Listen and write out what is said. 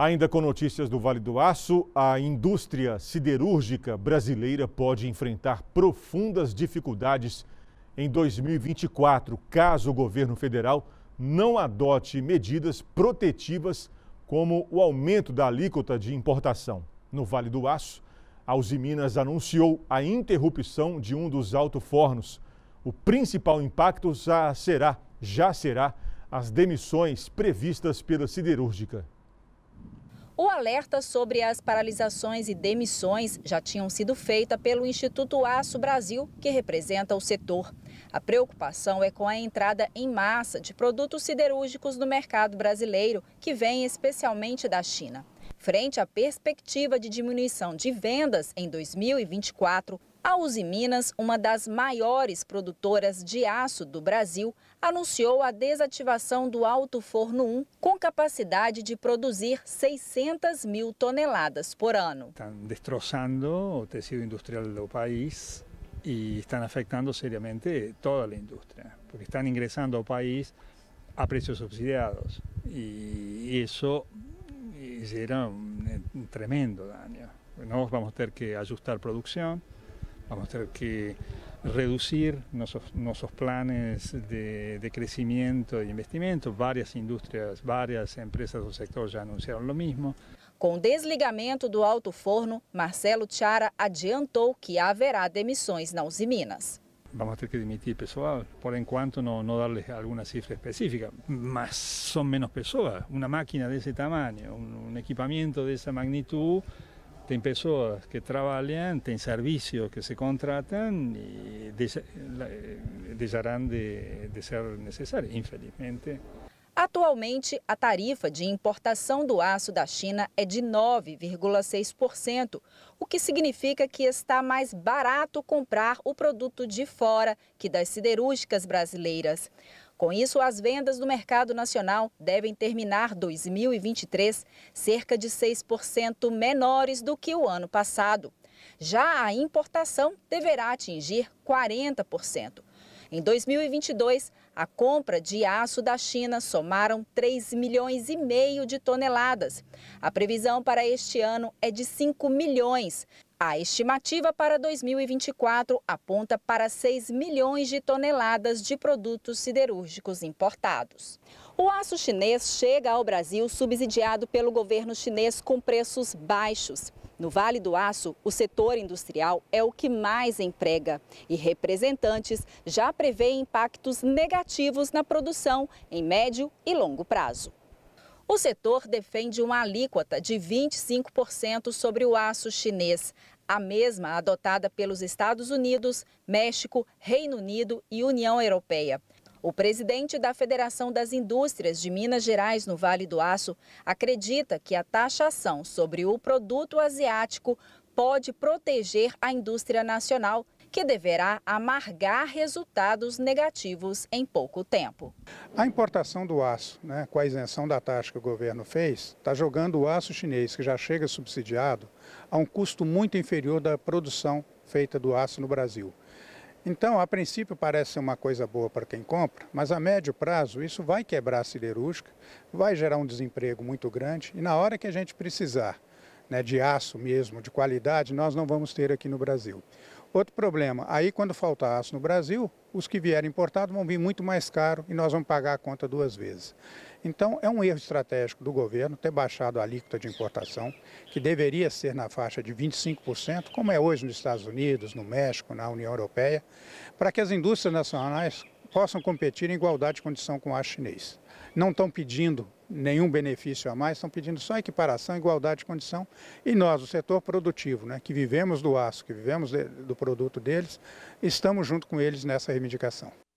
Ainda com notícias do Vale do Aço, a indústria siderúrgica brasileira pode enfrentar profundas dificuldades em 2024, caso o governo federal não adote medidas protetivas como o aumento da alíquota de importação. No Vale do Aço, a Uzi Minas anunciou a interrupção de um dos alto-fornos. O principal impacto já será, já será as demissões previstas pela siderúrgica. O alerta sobre as paralisações e demissões já tinham sido feita pelo Instituto Aço Brasil, que representa o setor. A preocupação é com a entrada em massa de produtos siderúrgicos no mercado brasileiro, que vem especialmente da China. Frente à perspectiva de diminuição de vendas em 2024, a Uzi Minas, uma das maiores produtoras de aço do Brasil, anunciou a desativação do Alto Forno 1, com capacidade de produzir 600 mil toneladas por ano. Estão destroçando o tecido industrial do país e estão afetando seriamente toda a indústria, porque estão ingressando ao país a preços subsidiados. E isso era un, un tremendo daño. ¿no? Vamos a tener que ajustar producción, vamos a tener que reducir nuestros, nuestros planes de, de, crecimiento e investimento. Várias indústrias, várias empresas do setor já anunciaram o mesmo. Com o desligamento do alto forno, Marcelo Tiara adiantou que haverá demissões na Uzi Minas. vamos a tener que dimitir personas por en cuanto no, no darles alguna cifra específica. Más son menos personas Una máquina de ese tamaño, un, equipamiento de esa magnitud, ten personas que trabajan, ten servicios que se contratan y dejarán eh, de, de ser necesarios, infelizmente. Atualmente, a tarifa de importação do aço da China é de 9,6%, o que significa que está mais barato comprar o produto de fora que das siderúrgicas brasileiras. Com isso, as vendas do mercado nacional devem terminar 2023 cerca de 6% menores do que o ano passado. Já a importação deverá atingir 40%. Em 2022, a compra de aço da China somaram 3 milhões e meio de toneladas. A previsão para este ano é de 5 milhões. A estimativa para 2024 aponta para 6 milhões de toneladas de produtos siderúrgicos importados. O aço chinês chega ao Brasil subsidiado pelo governo chinês com preços baixos. No Vale do Aço, o setor industrial é o que mais emprega e representantes já prevêem impactos negativos na produção em médio e longo prazo. O setor defende uma alíquota de 25% sobre o aço chinês, a mesma adotada pelos Estados Unidos, México, Reino Unido e União Europeia. O presidente da Federação das Indústrias de Minas Gerais no Vale do Aço acredita que a taxação sobre o produto asiático pode proteger a indústria nacional que deverá amargar resultados negativos em pouco tempo. A importação do aço, né, com a isenção da taxa que o governo fez, está jogando o aço chinês, que já chega subsidiado, a um custo muito inferior da produção feita do aço no Brasil. Então, a princípio parece ser uma coisa boa para quem compra, mas a médio prazo isso vai quebrar a siderúrgica, vai gerar um desemprego muito grande e na hora que a gente precisar né, de aço mesmo, de qualidade, nós não vamos ter aqui no Brasil. Outro problema, aí quando faltar aço no Brasil, os que vierem importados vão vir muito mais caro e nós vamos pagar a conta duas vezes. Então, é um erro estratégico do governo ter baixado a alíquota de importação, que deveria ser na faixa de 25%, como é hoje nos Estados Unidos, no México, na União Europeia, para que as indústrias nacionais possam competir em igualdade de condição com o ar chinês. Não estão pedindo nenhum benefício a mais, estão pedindo só equiparação, igualdade de condição. E nós, o setor produtivo, né, que vivemos do aço, que vivemos do produto deles, estamos junto com eles nessa reivindicação.